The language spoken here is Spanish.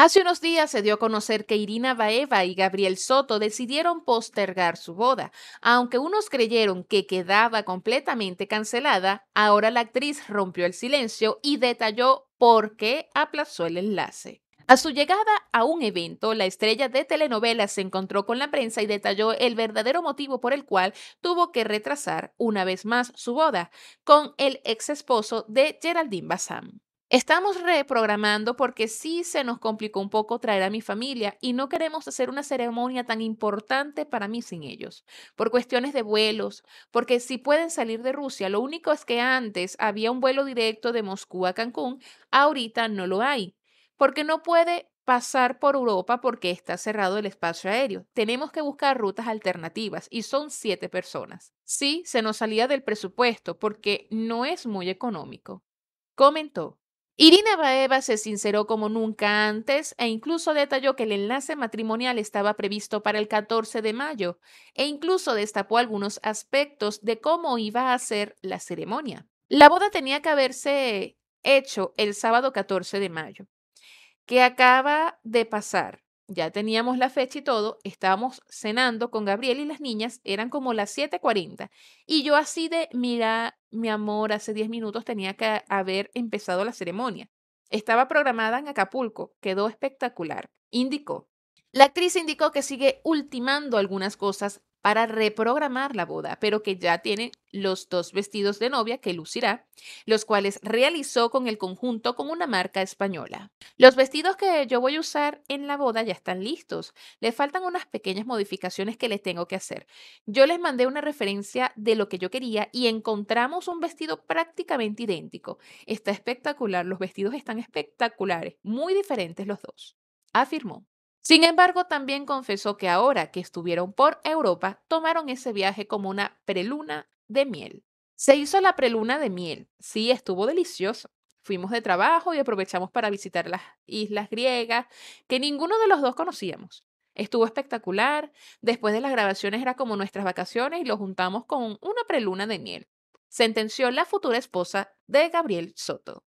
Hace unos días se dio a conocer que Irina Baeva y Gabriel Soto decidieron postergar su boda. Aunque unos creyeron que quedaba completamente cancelada, ahora la actriz rompió el silencio y detalló por qué aplazó el enlace. A su llegada a un evento, la estrella de telenovelas se encontró con la prensa y detalló el verdadero motivo por el cual tuvo que retrasar una vez más su boda con el ex esposo de Geraldine Bazán. Estamos reprogramando porque sí se nos complicó un poco traer a mi familia y no queremos hacer una ceremonia tan importante para mí sin ellos, por cuestiones de vuelos, porque si pueden salir de Rusia, lo único es que antes había un vuelo directo de Moscú a Cancún, ahorita no lo hay, porque no puede pasar por Europa porque está cerrado el espacio aéreo. Tenemos que buscar rutas alternativas y son siete personas. Sí, se nos salía del presupuesto porque no es muy económico. Comentó, Irina Baeva se sinceró como nunca antes e incluso detalló que el enlace matrimonial estaba previsto para el 14 de mayo e incluso destapó algunos aspectos de cómo iba a ser la ceremonia. La boda tenía que haberse hecho el sábado 14 de mayo. que acaba de pasar? ya teníamos la fecha y todo, estábamos cenando con Gabriel y las niñas, eran como las 7.40. Y yo así de, mira, mi amor, hace 10 minutos tenía que haber empezado la ceremonia. Estaba programada en Acapulco, quedó espectacular, indicó. La actriz indicó que sigue ultimando algunas cosas para reprogramar la boda, pero que ya tiene los dos vestidos de novia que lucirá, los cuales realizó con el conjunto con una marca española. Los vestidos que yo voy a usar en la boda ya están listos. Le faltan unas pequeñas modificaciones que les tengo que hacer. Yo les mandé una referencia de lo que yo quería y encontramos un vestido prácticamente idéntico. Está espectacular, los vestidos están espectaculares, muy diferentes los dos, afirmó. Sin embargo, también confesó que ahora que estuvieron por Europa, tomaron ese viaje como una preluna de miel. Se hizo la preluna de miel. Sí, estuvo delicioso. Fuimos de trabajo y aprovechamos para visitar las islas griegas, que ninguno de los dos conocíamos. Estuvo espectacular. Después de las grabaciones era como nuestras vacaciones y lo juntamos con una preluna de miel. Sentenció la futura esposa de Gabriel Soto.